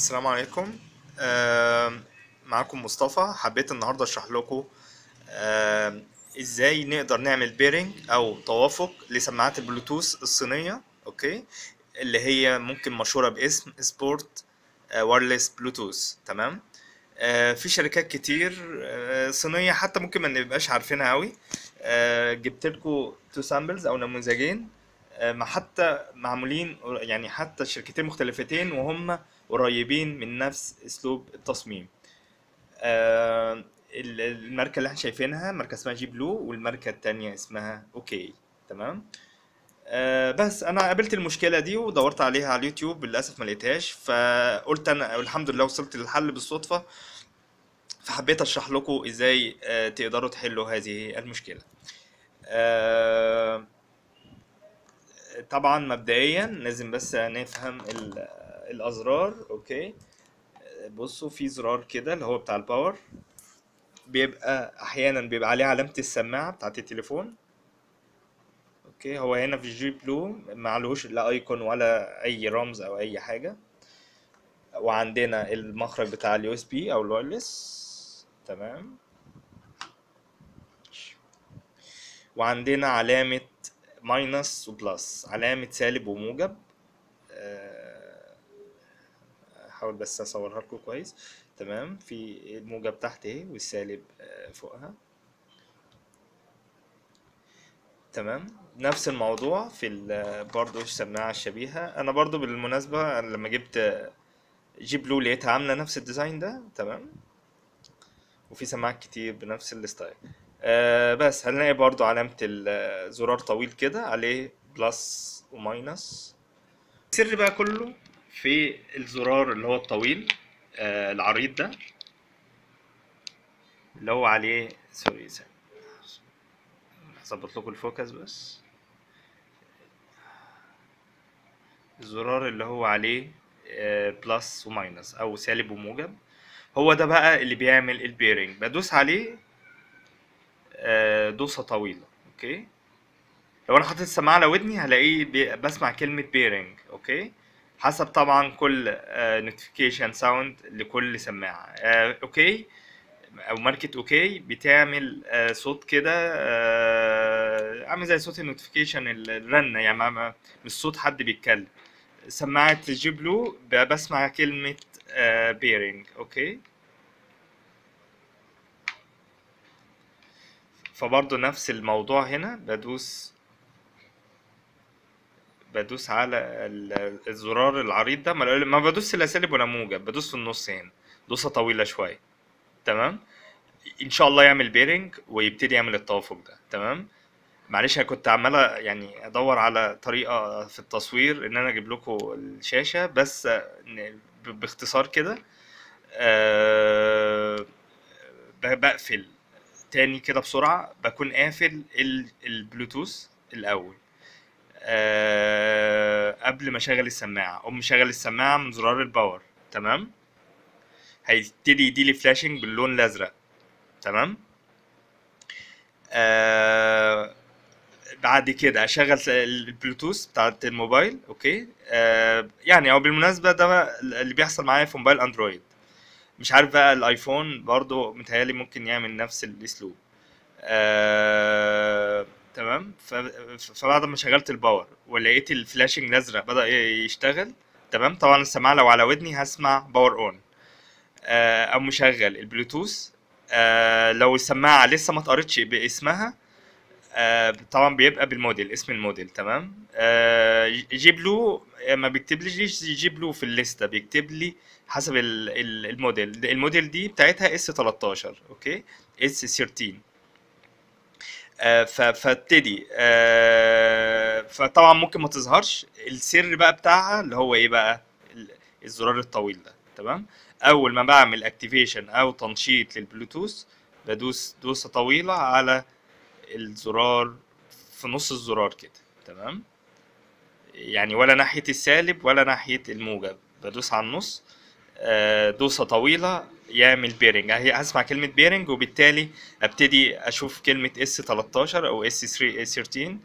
السلام عليكم معاكم مصطفى حبيت النهارده اشرح لكم ازاي نقدر نعمل بيرنج او توافق لسماعات البلوتوث الصينيه اوكي اللي هي ممكن مشهوره باسم سبورت وايرلس بلوتوث تمام آه، في شركات كتير آه، صينيه حتى ممكن ما نبقاش عارفينها قوي آه، جبت لكم تو سامبلز او نموذجين آه، ما حتى معمولين يعني حتى شركتين مختلفتين وهم قريبين من نفس اسلوب التصميم آه، الماركه اللي احنا شايفينها ماركه اسمها جي بلو والماركه التانية اسمها اوكي تمام آه، بس انا قابلت المشكله دي ودورت عليها على اليوتيوب للاسف ما لقيتهاش فقلت انا الحمد لله وصلت للحل بالصدفه فحبيت اشرح لكم ازاي تقدروا تحلوا هذه المشكله طبعا مبدئيا لازم بس نفهم الازرار اوكي بصوا في زرار كده اللي هو بتاع الباور بيبقى احيانا بيبقى عليه علامه السماعه بتاعه التليفون اوكي هو هنا في جي بلو معلوش لا ايكون ولا اي رمز او اي حاجه وعندنا المخرج بتاع اليو اس بي او الوايرلس تمام وعندنا علامه ماينس وبلس علامة سالب وموجب آه، هحاول بس اصورها لكم كويس تمام في الموجب تحت اهي والسالب آه، فوقها تمام نفس الموضوع في آه، برضو السماعة الشبيهة أنا برضو بالمناسبة لما جبت جي بلو لقيتها عاملة نفس الديزاين ده تمام وفي سماعات كتير بنفس الستايل آه بس هنلاقي برضو علامة الزرار آه، طويل كده عليه بلس وماينس السر بقى كله في الزرار اللي هو الطويل آه العريض ده اللي هو عليه سوري هظبط لكم الفوكس بس الزرار اللي هو عليه بلس آه، وماينس او سالب وموجب هو ده بقى اللي بيعمل البيرنج بدوس عليه آه، دوسه طويله اوكي لو انا حاطط السماعه على ودني هلاقيه بسمع كلمه بيرنج اوكي حسب طبعا كل نوتيفيكيشن آه، ساوند لكل سماعه آه، اوكي او ماركه اوكي بتعمل صوت كده عامل زي صوت النوتيفيكيشن الرنه يعني مش صوت حد بيتكلم سماعه جي بسمع كلمه بيرنج اوكي فبرضه نفس الموضوع هنا بدوس بدوس على الزرار العريض ده ما بدوس سالب ولا موجب بدوس في النص هنا دوسه طويله شويه تمام ان شاء الله يعمل بيرنج ويبتدي يعمل التوافق ده تمام معلش انا كنت عمال يعني ادور على طريقه في التصوير ان انا اجيب لكم الشاشه بس باختصار كده أه بقفل تاني كده بسرعه بكون قافل البلوتوث الاول أه قبل ما اشغل السماعه اقوم مشغل السماعه من زرار الباور تمام هيبتدي يديلي فلاشنج باللون الازرق تمام آه بعد كده اشغل البلوتوث بتاعت الموبايل اوكي آه يعني او بالمناسبه ده اللي بيحصل معايا في موبايل اندرويد مش عارف بقى الايفون برضو متهيالي ممكن يعمل نفس الاسلوب آه، تمام فبعد ما شغلت الباور ولقيت الفلاشنج الازرق بدا يشتغل تمام طبعا السماعه لو على ودني هسمع باور اون آه، او مشغل البلوتوث آه، لو السماعه لسه ما اتقرتش باسمها آه طبعا بيبقى بالموديل اسم الموديل تمام آه يجيب له آه، ما بيكتبليش يجيب له في الليسته بيكتب لي حسب الموديل الموديل دي بتاعتها اس 13 اوكي اس 13 آه، فابتدي آه، فطبعا ممكن ما تظهرش السر بقى بتاعها اللي هو ايه بقى الزرار الطويل ده تمام اول ما بعمل اكتيفيشن او تنشيط للبلوتوث بدوس دوسه طويله على الزرار في نص الزرار كده تمام يعني ولا ناحية السالب ولا ناحية الموجب بدوس على النص آه، دوسة طويلة يعمل بيرنج يعني هسمع كلمة بيرنج وبالتالي ابتدي اشوف كلمة اس 13 او اس 13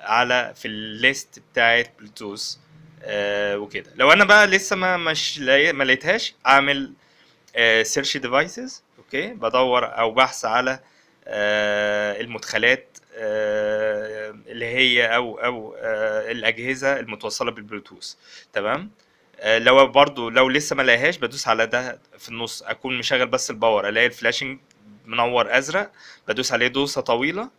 على في الليست بتاعت بلوتوث آه، وكده لو انا بقى لسه ما مش لاي... ما لقيتهاش اعمل سيرش آه، ديفايسز اوكي بدور او بحث على آه، المدخلات آه، اللي هي او او آه، الاجهزه المتوصله بالبلوتوث تمام لو برضو لو لسه ما لقاهاش بدوس على ده في النص اكون مشغل بس الباور الاقي الفلاشنج منور ازرق بدوس عليه دوسه طويله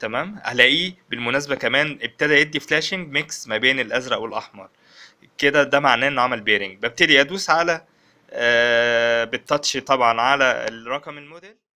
تمام الاقيه بالمناسبه كمان ابتدى يدي فلاشنج ميكس ما بين الازرق والاحمر كده ده معناه انه عمل بيرنج ببتدي ادوس على آه بالتاتش طبعا على الرقم الموديل